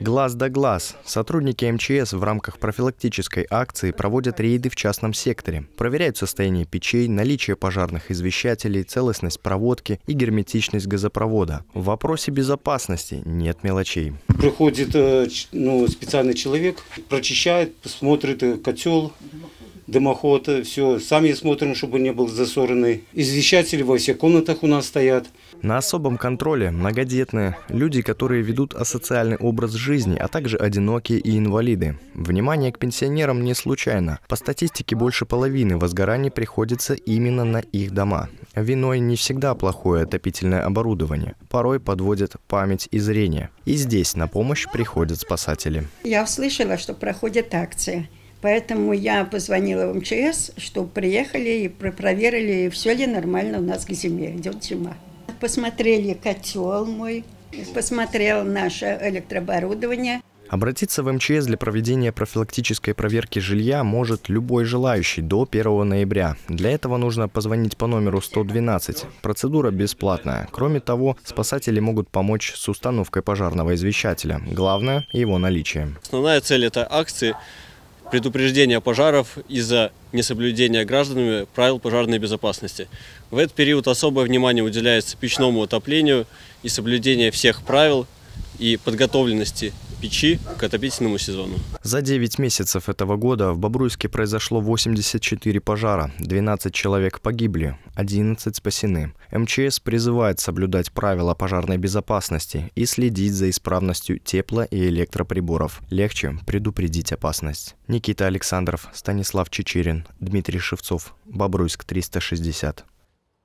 Глаз да глаз. Сотрудники МЧС в рамках профилактической акции проводят рейды в частном секторе, проверяют состояние печей, наличие пожарных извещателей, целостность проводки и герметичность газопровода. В вопросе безопасности нет мелочей. Приходит э, ну, специальный человек, прочищает, смотрит э, котел, дымоход, э, все. Сами смотрим, чтобы не был засоренный. Извещатели во всех комнатах у нас стоят. На особом контроле многодетные, люди, которые ведут асоциальный образ жизни, а также одинокие и инвалиды. Внимание к пенсионерам не случайно. По статистике больше половины возгораний приходится именно на их дома. Виной не всегда плохое отопительное оборудование. Порой подводят память и зрение. И здесь на помощь приходят спасатели. Я услышала, что проходят акции. Поэтому я позвонила в МЧС, чтобы приехали и проверили, все ли нормально у нас к зиме, идет зима. Посмотрели котел мой, посмотрел наше электрооборудование. Обратиться в МЧС для проведения профилактической проверки жилья может любой желающий до 1 ноября. Для этого нужно позвонить по номеру 112. Процедура бесплатная. Кроме того, спасатели могут помочь с установкой пожарного извещателя. Главное – его наличие. Основная цель этой акции – предупреждения пожаров из-за несоблюдения гражданами правил пожарной безопасности. В этот период особое внимание уделяется печному отоплению и соблюдению всех правил и подготовленности печи к отопительному сезону. За 9 месяцев этого года в Бобруйске произошло 84 пожара, 12 человек погибли, 11 спасены. МЧС призывает соблюдать правила пожарной безопасности и следить за исправностью тепла и электроприборов. Легче предупредить опасность. Никита Александров, Станислав Чечерин, Дмитрий Шевцов, Бобруйск 360.